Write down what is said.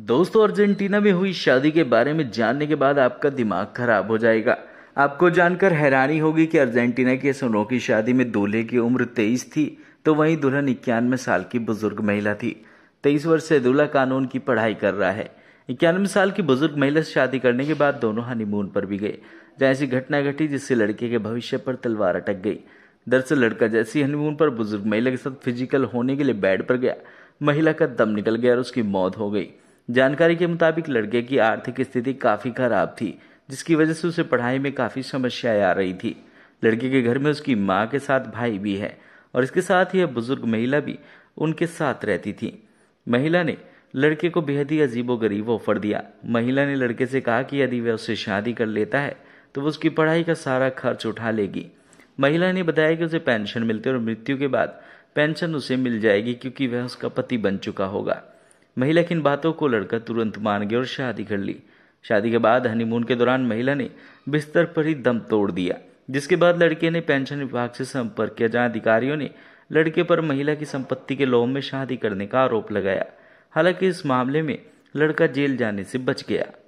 दोस्तों अर्जेंटीना में हुई शादी के बारे में जानने के बाद आपका दिमाग खराब हो जाएगा आपको जानकर हैरानी होगी कि अर्जेंटीना के इस की शादी में दूल्हे की उम्र तेईस थी तो वहीं दुल्हन इक्यानवे साल की बुजुर्ग महिला थी तेईस वर्ष से दूल्हा कानून की पढ़ाई कर रहा है इक्यानवे साल की बुजुर्ग महिला से शादी करने के बाद दोनों हनीमून पर भी गए जहाँ ऐसी घटना घटी जिससे लड़के के भविष्य पर तलवार अटक गई दरअसल लड़का जैसी हनीमून पर बुजुर्ग महिला के साथ फिजिकल होने के लिए बेड पर गया महिला का दम निकल गया और उसकी मौत हो गई जानकारी के मुताबिक लड़के की आर्थिक स्थिति काफ़ी खराब थी जिसकी वजह से उसे पढ़ाई में काफ़ी समस्याएं आ रही थी लड़के के घर में उसकी माँ के साथ भाई भी है और इसके साथ ही बुजुर्ग महिला भी उनके साथ रहती थी महिला ने लड़के को बेहद ही अजीबो गरीब ऑफर दिया महिला ने लड़के से कहा कि यदि वह उससे शादी कर लेता है तो वह उसकी पढ़ाई का सारा खर्च उठा लेगी महिला ने बताया कि उसे पेंशन मिलते और मृत्यु के बाद पेंशन उसे मिल जाएगी क्योंकि वह उसका पति बन चुका होगा महिला की इन बातों को लड़का तुरंत मान गया और शादी कर ली शादी के बाद हनीमून के दौरान महिला ने बिस्तर पर ही दम तोड़ दिया जिसके बाद लड़के ने पेंशन विभाग से संपर्क किया जहां अधिकारियों ने लड़के पर महिला की संपत्ति के लोभ में शादी करने का आरोप लगाया हालांकि इस मामले में लड़का जेल जाने से बच गया